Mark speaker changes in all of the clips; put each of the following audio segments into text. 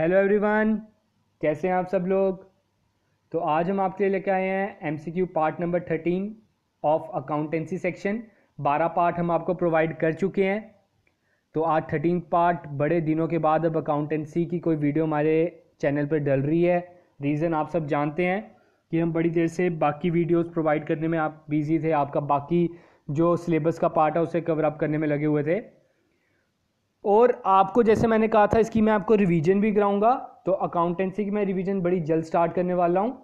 Speaker 1: hello everyone कैसे हैं आप सब लोग तो आज हम आपके लिए लेके आए हैं MCQ part number thirteen of accountancy section बारह पार्ट हम आपको प्रोवाइड कर चुके हैं तो आज थर्टीन पार्ट बड़े दिनों के बाद अब अकाउंटेंसी की कोई वीडियो हमारे चैनल पर डल रही है रीज़न आप सब जानते हैं कि हम बड़ी देर से बाकी वीडियोस प्रोवाइड करने में आप बिज़ी थे आपका बाकी जो सिलेबस का पार्ट है उसे कवर अप करने में लगे हुए थे और आपको जैसे मैंने कहा था इसकी मैं आपको रिवीजन भी कराऊंगा तो अकाउंटेंसी की मैं रिवीजन बड़ी जल्द स्टार्ट करने वाला हूँ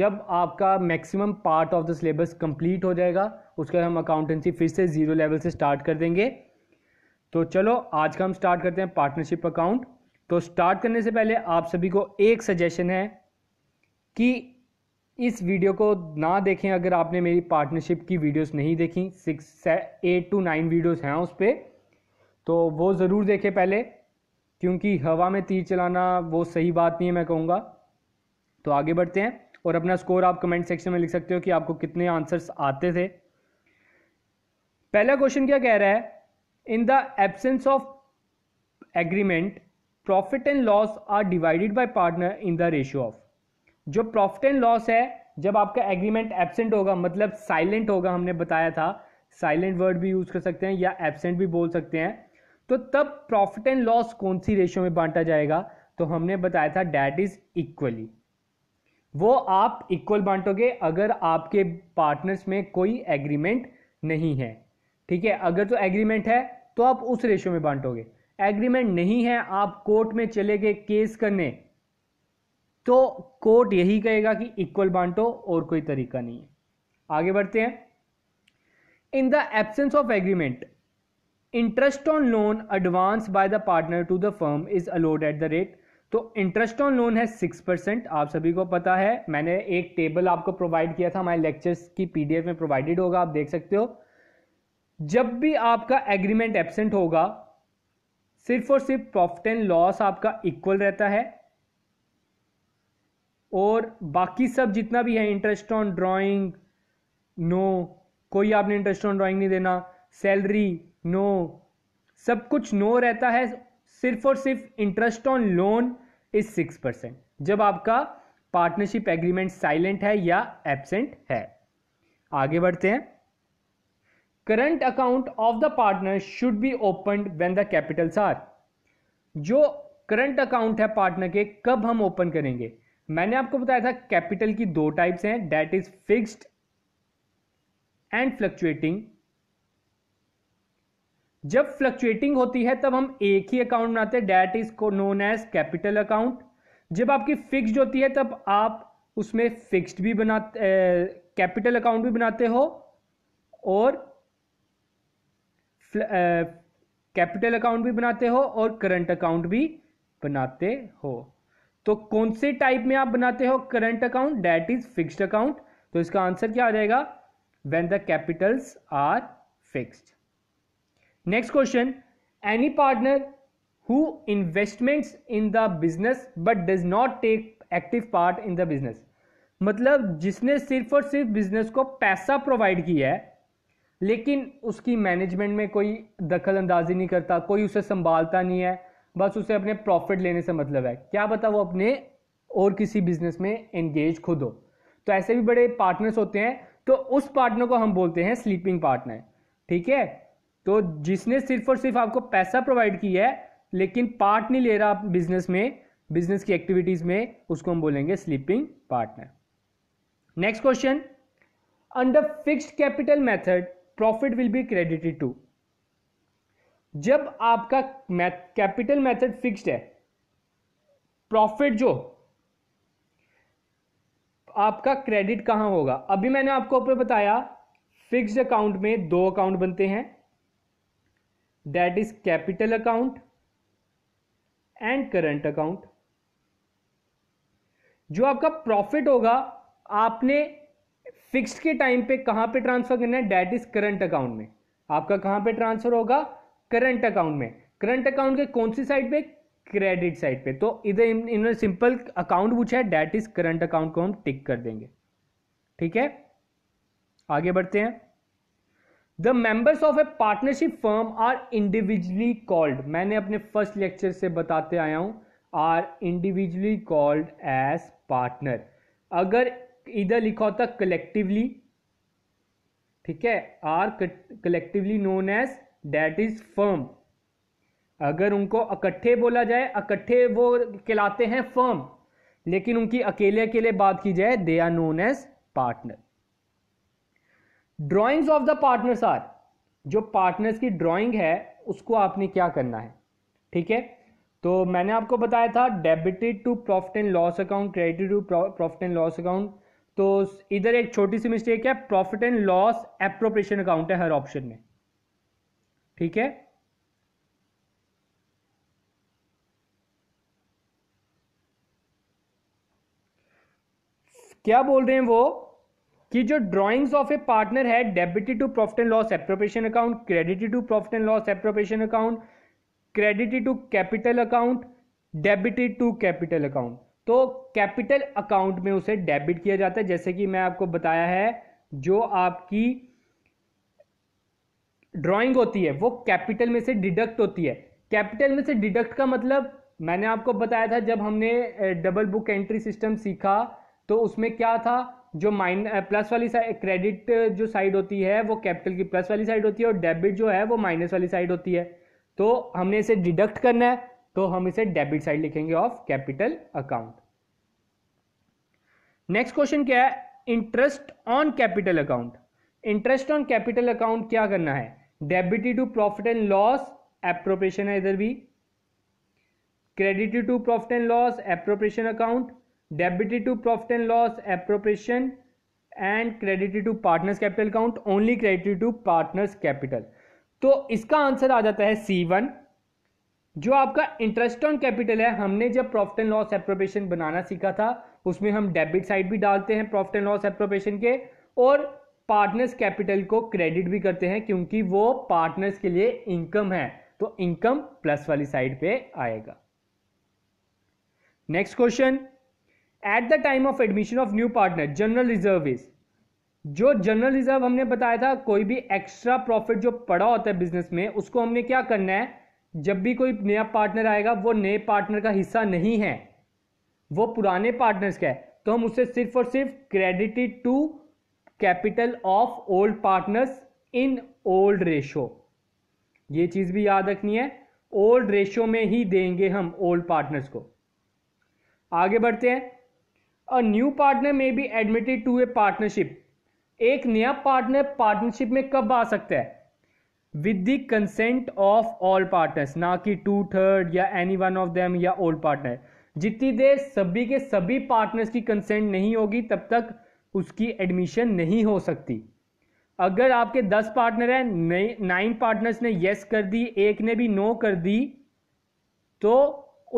Speaker 1: जब आपका maximum part of the syllabus complete हो जाएगा उसके बाद हम अकाउंटेंसी फिर से ज़ीरो लेवल से स्टार्ट कर देंगे तो चलो आज का हम स्टार्ट करते हैं पार्टनरशिप अकाउंट तो स्टार्ट करने से पहले आप सभी को एक सजेशन है कि इस वीडियो को ना देखें अगर आपने मेरी पार्टनरशिप की वीडियोस नहीं देखी six eight two nine videos हैं उस पर तो वो ज़रूर देखें पहले क्योंकि हवा में तीर चलाना वो सही बात नहीं है मैं कहूँगा तो आगे बढ़ते हैं और अपना स्कोर आप कमेंट सेक्शन में लिख सकते हो कि आपको कितने आंसर्स आते थे पहला क्वेश्चन क्या कह रहा है in the absence of agreement profit and loss are divided by partner in the ratio of जो प्रॉफिट एंड लॉस है जब आपका एग्रीमेंट एबसेंट होगा मतलब साइलेंट होगा हमने बताया था साइलेंट वर्ड भी यूज कर सकते हैं या एबसेंट भी बोल सकते हैं तो तब प्रॉफिट एंड लॉस कौन सी रेशियो में बांटा जाएगा तो हमने बताया था डैट इज इक्वली वो आप इक्वल बांटोगे अगर आपके पार्टनर्स में कोई एग्रीमेंट नहीं है ठीक है अगर तो एग्रीमेंट है तो आप उस रेशियो में बांटोगे एग्रीमेंट नहीं है आप कोर्ट में चले गए केस करने तो कोर्ट यही कहेगा कि इक्वल बांटो और कोई तरीका नहीं है आगे बढ़ते हैं in the absence of agreement interest on loan advance by the partner to the firm is allowed at the rate तो इंटरेस्ट ऑन लोन है सिक्स परसेंट आप सभी को पता है मैंने एक टेबल आपको प्रोवाइड किया था हमारे लेक्चर्स की पीडीएफ में प्रोवाइडेड होगा आप देख सकते हो जब भी आपका एग्रीमेंट एबसेंट होगा सिर्फ और सिर्फ प्रॉफिट एंड लॉस आपका इक्वल रहता है और बाकी सब जितना भी है इंटरेस्ट ऑन ड्राइंग नो कोई आपने इंटरेस्ट ऑन ड्राइंग नहीं देना सैलरी नो सब कुछ नो रहता है सिर्फ और सिर्फ interest on loan is six percent जब आपका पार्टनरशिप एग्रीमेंट साइलेंट है या एबसेंट है आगे बढ़ते हैं current account of the partner should be open when the capitals are जो करंट अकाउंट है पार्टनर के कब हम ओपन करेंगे मैंने आपको बताया था कैपिटल की दो टाइप्स हैं that is fixed and fluctuating जब फ्लक्चुएटिंग होती है तब हम एक ही अकाउंट बनाते हैं डैट इज को नोन एज कैपिटल अकाउंट जब आपकी फिक्स्ड होती है तब आप उसमें फिक्स्ड भी बनाते कैपिटल अकाउंट भी बनाते हो और कैपिटल अकाउंट भी बनाते हो और करंट अकाउंट भी बनाते हो तो कौन से टाइप में आप बनाते हो current account that is fixed account तो इसका आंसर क्या आ जाएगा when the capitals are fixed next question any partner who investments in the business but does not take active part in the business मतलब जिसने सिर्फ और सिर्फ बिजनेस को पैसा प्रोवाइड किया है लेकिन उसकी मैनेजमेंट में कोई दखल अंदाजी नहीं करता कोई उसे संभालता नहीं है बस उसे अपने प्रॉफिट लेने से मतलब है क्या पता वो अपने और किसी बिजनेस में एंगेज खुद हो तो ऐसे भी बड़े पार्टनर्स होते हैं तो उस पार्टनर को हम बोलते हैं स्लीपिंग पार्टनर ठीक है तो जिसने सिर्फ और सिर्फ आपको पैसा प्रोवाइड किया है लेकिन पार्ट नहीं ले रहा आप बिजनेस में बिजनेस की एक्टिविटीज़ में उसको हम बोलेंगे sleeping partner next question under fixed capital method profit will be credited to जब आपका कैपिटल मेथड फिक्स्ड है प्रॉफिट जो आपका क्रेडिट कहां होगा अभी मैंने आपको ऊपर बताया फिक्स्ड अकाउंट में दो अकाउंट बनते हैं that is capital account and current account जो आपका प्रॉफिट होगा आपने फिक्स्ड के टाइम पे कहां पे ट्रांसफर करना है दैट इज करंट अकाउंट में आपका कहां पे ट्रांसफर होगा करंट अकाउंट में करंट अकाउंट के कौन सी साइड पे क्रेडिट साइड पे तो इधर इन्होंने सिंपल अकाउंट पूछा है दैट इज करंट अकाउंट को हम टिक कर देंगे ठीक है आगे बढ़ते हैं the members of a partnership firm are individually called मैंने अपने फर्स्ट लेक्चर से बताते आया हूं are individually called as partner अगर इधर लिखा होता कलेक्टिवली ठीक है are collectively known as that is firm अगर उनको इकट्ठे बोला जाए इकट्ठे वो कहलाते हैं फर्म लेकिन उनकी अकेले अकेले बात की जाए they are known as partner drawings of the partners are जो पार्टनर्स की ड्रॉइंग है उसको आपने क्या करना है ठीक है तो मैंने आपको बताया था debited to profit and loss account credited to profit and loss account तो इधर एक छोटी सी मिस्टेक है profit and loss appropriation account है हर ऑप्शन में ठीक है क्या बोल रहे हैं वो कि जो ड्राइंग्स ऑफ ए पार्टनर है debited to profit and loss appropriation account credited to profit and loss appropriation account credited to capital account debited to capital account तो कैपिटल अकाउंट में उसे डेबिट किया जाता है जैसे कि मैं आपको बताया है जो आपकी ड्राइंग होती है वो कैपिटल में से डिडक्ट होती है कैपिटल में से डिडक्ट का मतलब मैंने आपको बताया था जब हमने डबल बुक एंट्री सिस्टम सीखा तो उसमें क्या था जो माइन प्लस वाली क्रेडिट जो साइड होती है वो कैपिटल की प्लस वाली साइड होती है और डेबिट जो है वो माइनस वाली साइड होती है तो हमने इसे डिडक्ट करना है तो हम इसे डेबिट साइड लिखेंगे of capital account next question क्या है interest on capital account interest on capital account क्या करना है debit to profit and loss appropriation है इधर भी credit to profit and loss appropriation account debited to profit and loss appropriation and credit to partners capital account only credit to partners capital तो इसका answer आ जाता है सी one जो आपका interest on capital है हमने जब प्रॉफिट एंड लॉस एप्रोप्रिएशन बनाना सीखा था उसमें हम डेबिट साइड भी डालते हैं प्रॉफिट एंड लॉस एप्रोप्रिएशन के और पार्टनर्स कैपिटल को क्रेडिट भी करते हैं क्योंकि वो पार्टनर्स के लिए इनकम है तो इनकम प्लस वाली साइड पे आएगा next question at the time of admission of new partner general reserve is जो जनरल रिजर्व हमने बताया था कोई भी एक्स्ट्रा प्रॉफिट जो पड़ा होता है बिजनेस में उसको हमने क्या करना है जब भी कोई नया पार्टनर आएगा वो नए पार्टनर का हिस्सा नहीं है वो पुराने पार्टनर्स का है तो हम उसे सिर्फ और सिर्फ credited to capital of old partners in old ratio ये चीज भी याद रखनी है ओल्ड रेशो में ही देंगे हम ओल्ड पार्टनर्स को आगे बढ़ते हैं a new partner may be admitted to a partnership एक नया पार्टनर पार्टनरशिप में कब आ सकता है with the consent of all partners ना कि टू थर्ड या एनी वन ऑफ देम या ओल्ड पार्टनर जितनी देर सभी के सभी पार्टनर्स की कंसेंट नहीं होगी तब तक उसकी एडमिशन नहीं हो सकती अगर आपके दस पार्टनर हैं नाइन पार्टनर्स ने यस कर दी एक ने भी नो कर दी तो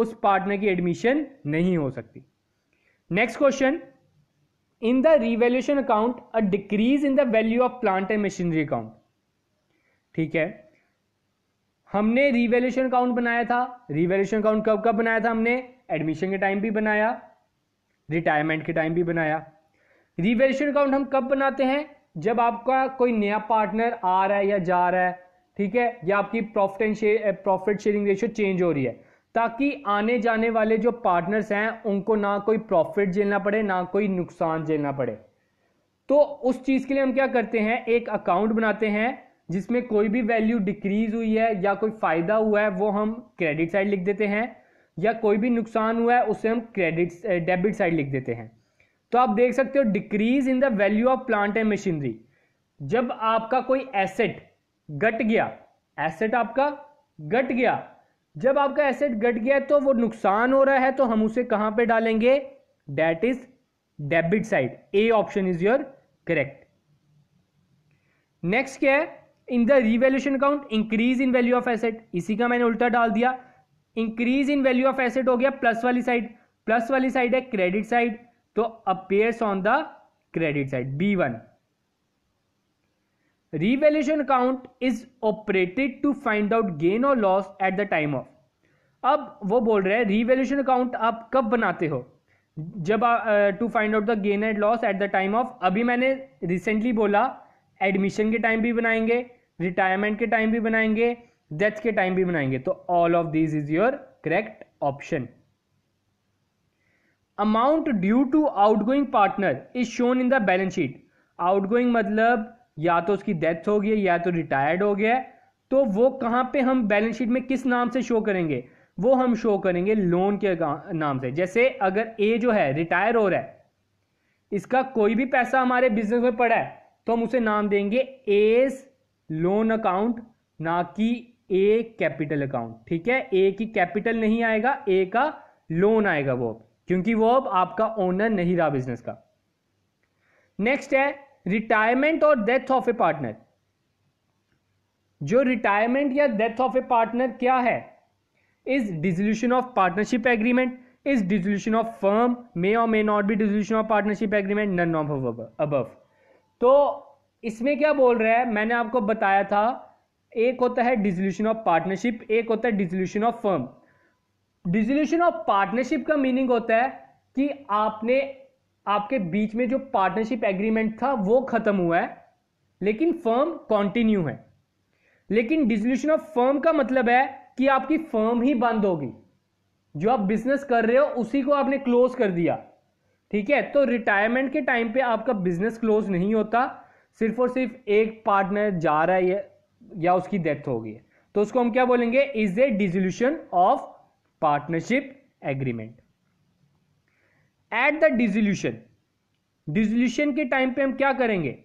Speaker 1: उस पार्टनर की एडमिशन नहीं हो सकती next question in the revaluation account a decrease in the value of plant and machinery account ठीक है हमने रिवेल्यूशन अकाउंट बनाया था रिवेल्यूशन अकाउंट कब कब बनाया था हमने एडमिशन के टाइम भी बनाया रिटायरमेंट के टाइम भी बनाया रिवेल्यूशन अकाउंट हम कब बनाते हैं जब आपका कोई नया पार्टनर आ रहा है या जा रहा है ठीक है या आपकी profit and share profit sharing ratio change हो रही है ताकि आने जाने वाले जो पार्टनर्स हैं उनको ना कोई प्रॉफिट झेलना पड़े ना कोई नुकसान झेलना पड़े तो उस चीज़ के लिए हम क्या करते हैं एक अकाउंट बनाते हैं जिसमें कोई भी वैल्यू डिक्रीज हुई है या कोई फ़ायदा हुआ है वो हम क्रेडिट साइड लिख देते हैं या कोई भी नुकसान हुआ है उसे हम क्रेडिट डेबिट साइड लिख देते हैं तो आप देख सकते हो decrease in the value of plant and machinery जब आपका कोई एसेट घट गया एसेट आपका घट गया जब आपका एसेट घट गया तो वो नुकसान हो रहा है तो हम उसे कहां पे डालेंगे that is debit side A option is your correct next क्या है in the revaluation account increase in value of asset इसी का मैंने उल्टा डाल दिया increase in value of asset हो गया प्लस वाली साइड प्लस वाली साइड है क्रेडिट साइड तो appears on the credit side B one revaluation account is operated to find out gain और loss at the time of अब वो बोल रहे हैं रिवेल्यूशन अकाउंट आप कब बनाते हो जब to find out the gain and loss at the time of अभी मैंने रिसेंटली बोला एडमिशन के टाइम भी बनाएंगे रिटायरमेंट के टाइम भी बनाएंगे डेथ के टाइम भी बनाएंगे तो all of this is your correct option amount due to outgoing partner is shown in the balance sheet outgoing मतलब या तो उसकी डेथ हो गई है या तो रिटायर्ड हो गया है तो वो कहाँ पे हम बैलेंस शीट में किस नाम से शो करेंगे वो हम शो करेंगे लोन के नाम से जैसे अगर ए जो है रिटायर हो रहा है इसका कोई भी पैसा हमारे बिजनेस में पड़ा है तो हम उसे नाम देंगे एज लोन अकाउंट ना कि ए कैपिटल अकाउंट ठीक है ए की कैपिटल नहीं आएगा ए का लोन आएगा वो क्योंकि वो अब आपका ओनर नहीं रहा बिजनेस का नेक्स्ट है रिटायरमेंट और डेथ ऑफ ए पार्टनर जो रिटायरमेंट या डेथ ऑफ ए पार्टनर क्या है is dissolution of partnership agreement is dissolution of firm may और may not be dissolution of partnership agreement none of अब तो इसमें क्या बोल रहा है मैंने आपको बताया था एक होता है डिजोल्यूशन ऑफ पार्टनरशिप एक होता है dissolution of firm dissolution of partnership का मीनिंग होता है कि आपने आपके बीच में जो पार्टनरशिप एग्रीमेंट था वो खत्म हुआ है लेकिन फर्म कॉन्टिन्यू है लेकिन डिसोल्यूशन ऑफ फर्म का मतलब है कि आपकी फर्म ही बंद होगी जो आप बिजनेस कर रहे हो उसी को आपने क्लोज कर दिया ठीक है तो रिटायरमेंट के टाइम पे आपका बिजनेस क्लोज नहीं होता सिर्फ और सिर्फ एक पार्टनर जा रहा है या उसकी डेथ हो गई है तो उसको हम क्या बोलेंगे is a dissolution of partnership agreement at the dissolution dissolution के टाइम पे हम क्या करेंगे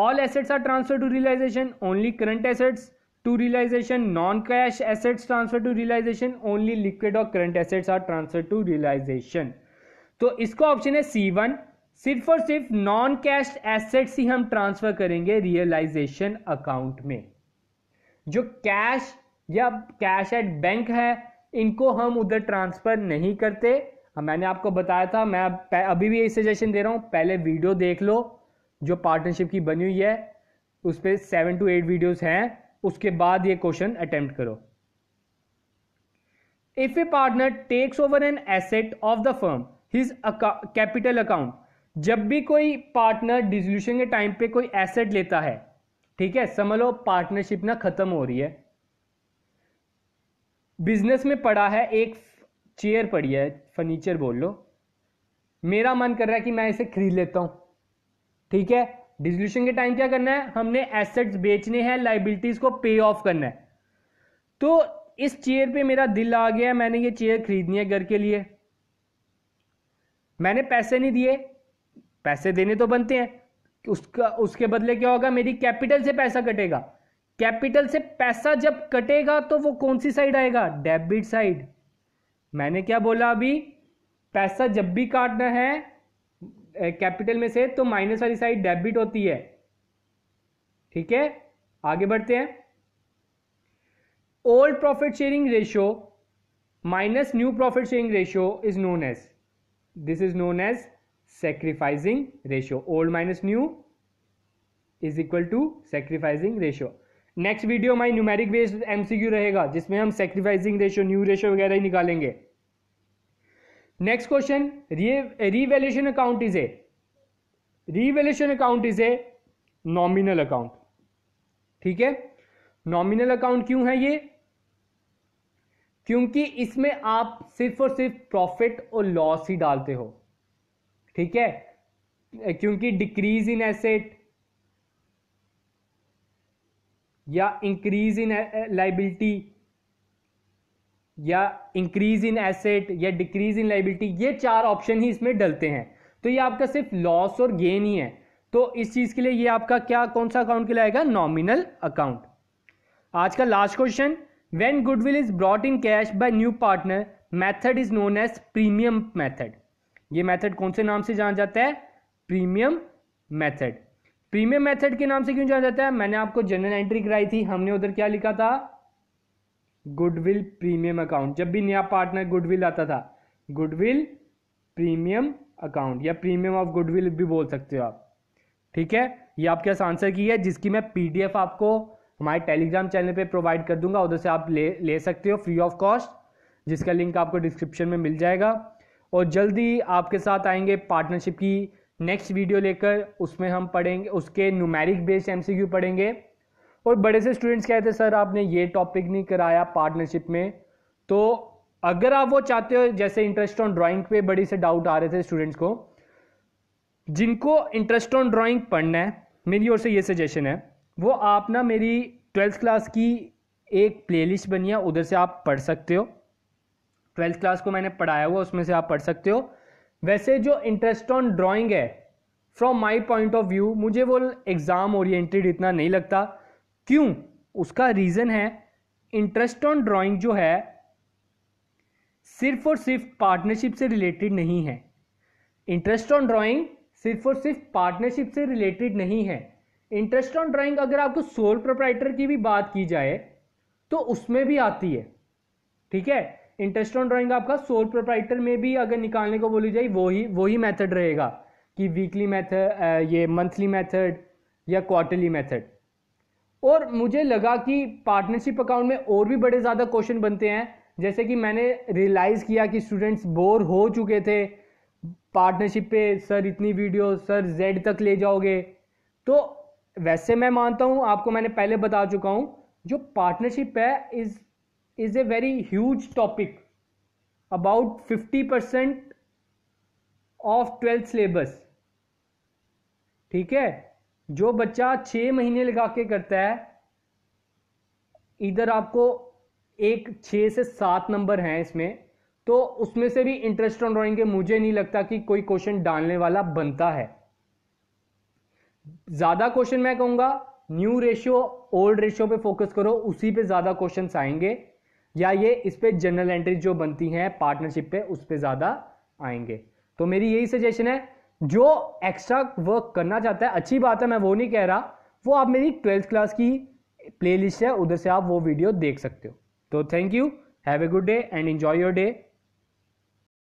Speaker 1: all assets are transfer to realisation only current assets to realisation non cash assets transfer to realisation only liquid और current assets are transfer to realisation तो इसका option है सी one सिर्फ और सिर्फ नॉन कैश एसेट्स ही हम ट्रांसफर करेंगे realisation account में जो कैश या कैश एट बैंक है इनको हम उधर ट्रांसफर नहीं करते हाँ, मैंने आपको बताया था मैं अभी भी यही सजेशन दे रहा हूँ पहले वीडियो देख लो जो पार्टनरशिप की बनी हुई है उस पर सेवन टू एट वीडियोज़ हैं उसके बाद ये क्वेश्चन अटेम्प्ट करो if a partner takes over an asset of the firm his capital account जब भी कोई पार्टनर डिजोल्यूशन के टाइम पे कोई एसेट लेता है ठीक है समझ लो पार्टनरशिप ना खत्म हो रही है बिजनेस में पड़ा है एक चेयर पड़ी है फर्नीचर बोल लो मेरा मन कर रहा है कि मैं इसे खरीद लेता हूँ ठीक है डिजोल्यूशन के टाइम क्या करना है हमने एसेट्स बेचने हैं लाइबिलिटीज को पे ऑफ करना है तो इस चेयर पे मेरा दिल आ गया है मैंने ये चेयर खरीदनी है घर के लिए मैंने पैसे नहीं दिए पैसे देने तो बनते हैं उसका उसके बदले क्या होगा मेरी कैपिटल से पैसा कटेगा कैपिटल से पैसा जब कटेगा तो वो कौन सी साइड आएगा डेबिट साइड मैंने क्या बोला अभी पैसा जब भी काटना है कैपिटल में से तो माइनस वाली साइड डेबिट होती है ठीक है आगे बढ़ते हैं old profit sharing ratio minus new profit sharing ratio is known as this is known as sacrificing ratio old minus new is equal to sacrificing ratio next video हमारी numeric based MCQ रहेगा जिसमें हम sacrificing ratio new ratio वगैरह ही निकालेंगे next question revaluation account is a revaluation account is a nominal account ठीक है nominal account क्यों है ये क्योंकि इसमें आप सिर्फ और सिर्फ प्रॉफिट और लॉस ही डालते हो ठीक है क्योंकि डिक्रीज इन एसेट या इंक्रीज इन लाइबिलिटी या इंक्रीज इन एसेट या डिक्रीज इन लाइबिलिटी ये चार ऑप्शन ही इसमें डलते हैं तो ये आपका सिर्फ लॉस और गेन ही है तो इस चीज़ के लिए ये आपका क्या कौन सा अकाउंट कहलाएगा नॉमिनल अकाउंट आज का last question when goodwill is brought in cash by new partner method is known as premium method ये मैथड कौन से नाम से जाना जाता है प्रीमियम मैथड प्रीमियम मेथड के नाम से क्यों जाना जाता है मैंने आपको जनरल एंट्री कराई थी हमने उधर क्या लिखा था गुडविल प्रीमियम अकाउंट जब भी नया पार्टनर गुडविल आता था गुडविल प्रीमियम अकाउंट या प्रीमियम ऑफ गुडविल भी बोल सकते हो आप ठीक है ये आपके पास आंसर की है जिसकी मैं पीडीएफ आपको हमारे टेलीग्राम चैनल पे प्रोवाइड कर दूंगा उधर से आप ले ले सकते हो फ्री ऑफ कॉस्ट जिसका लिंक आपको डिस्क्रिप्शन में मिल जाएगा और जल्दी आपके साथ आएंगे पार्टनरशिप की नेक्स्ट वीडियो लेकर उसमें हम पढ़ेंगे उसके न्यूमेरिक बेस्ड एम पढ़ेंगे और बड़े से स्टूडेंट्स कहते हैं सर आपने ये टॉपिक नहीं कराया पार्टनरशिप में तो अगर आप वो चाहते हो जैसे इंटरेस्ट ऑन ड्राइंग पे बड़ी से डाउट आ रहे थे स्टूडेंट्स को जिनको इंटरेस्ट ऑन ड्राइंग पढ़ना है मेरी ओर से ये सजेशन है वो आप ना मेरी ट्वेल्थ क्लास की एक प्लेलिस्ट बनी है उधर से आप पढ़ सकते हो ट्वेल्थ क्लास को मैंने पढ़ाया हुआ उसमें से आप पढ़ सकते हो वैसे जो इंटरेस्ट ऑन ड्राइंग है from my point of view मुझे वो एग्ज़ाम ओरिएंटेड इतना नहीं लगता क्यों उसका रीज़न है इंटरेस्ट ऑन ड्राइंग जो है सिर्फ और सिर्फ पार्टनरशिप से रिलेटेड नहीं है इंटरेस्ट ऑन ड्राइंग सिर्फ और सिर्फ पार्टनरशिप से रिलेटेड नहीं है इंटरेस्ट ऑन ड्राइंग अगर आपको सोल प्रोप्राइटर की भी बात की जाए तो उसमें भी आती है ठीक है इंटरेस्ट ऑन ड्राइंग आपका सोल प्रोप्राइटर में भी अगर निकालने को बोली जाए वही वही मेथड रहेगा कि वीकली मेथड ये मंथली मेथड या क्वार्टरली मेथड और मुझे लगा कि पार्टनरशिप अकाउंट में और भी बड़े ज़्यादा क्वेश्चन बनते हैं जैसे कि मैंने रियलाइज़ किया कि स्टूडेंट्स बोर हो चुके थे पार्टनरशिप पे सर इतनी वीडियो सर जेड तक ले जाओगे तो वैसे मैं मानता हूँ आपको मैंने पहले बता चुका हूँ जो पार्टनरशिप है is is a very huge topic about 50% of twelfth syllabus ठीक है जो बच्चा छः महीने लगा के करता है इधर आपको एक छः से सात नंबर हैं इसमें तो उसमें से भी इंटरेस्ट ऑन ड्राइंग के मुझे नहीं लगता कि कोई क्वेश्चन डालने वाला बनता है ज़्यादा क्वेश्चन मैं कहूँगा न्यू रेशियो ओल्ड रेशियो पे फोकस करो उसी पे ज़्यादा क्वेश्चन आएंगे या ये इस पर जनरल एंट्री जो बनती हैं पार्टनरशिप पे उस पर ज़्यादा आएंगे तो मेरी यही सजेशन है जो एक्स्ट्रा वर्क करना चाहता है अच्छी बात है मैं वो नहीं कह रहा वो आप मेरी ट्वेल्थ क्लास की प्लेलिस्ट है उधर से आप वो वीडियो देख सकते हो तो thank you have a good day and enjoy your day